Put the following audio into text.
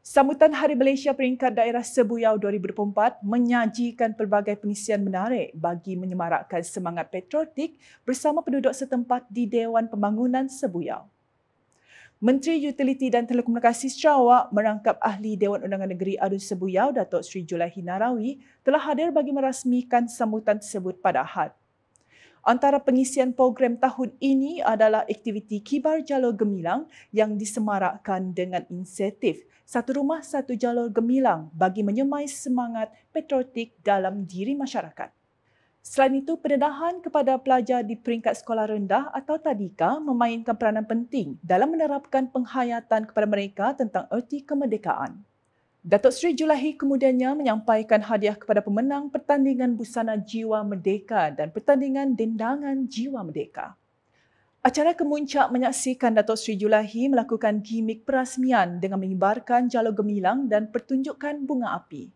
Sambutan Hari Malaysia Peringkat Daerah Sebuyau 2024 menyajikan pelbagai pengisian menarik bagi menyemarakkan semangat patriotik bersama penduduk setempat di Dewan Pembangunan Sebuyau. Menteri Utiliti dan Telekomunikasi Sarawak merangkap ahli Dewan Undangan Negeri Adun Sebuyau Datuk Sri Julai Hinarawi telah hadir bagi merasmikan sambutan tersebut pada ahad. Antara pengisian program tahun ini adalah aktiviti Kibar Jalur Gemilang yang disemarakkan dengan insentif Satu Rumah Satu Jalur Gemilang bagi menyemai semangat patriotik dalam diri masyarakat. Selain itu, pendedahan kepada pelajar di peringkat sekolah rendah atau tadika memainkan peranan penting dalam menerapkan penghayatan kepada mereka tentang erti kemerdekaan. Datuk Seri Julahi kemudiannya menyampaikan hadiah kepada pemenang pertandingan busana Jiwa Merdeka dan pertandingan dendangan Jiwa Merdeka. Acara kemuncak menyaksikan Datuk Seri Julahi melakukan gimmick perasmian dengan mengibarkan jalur gemilang dan pertunjukan bunga api.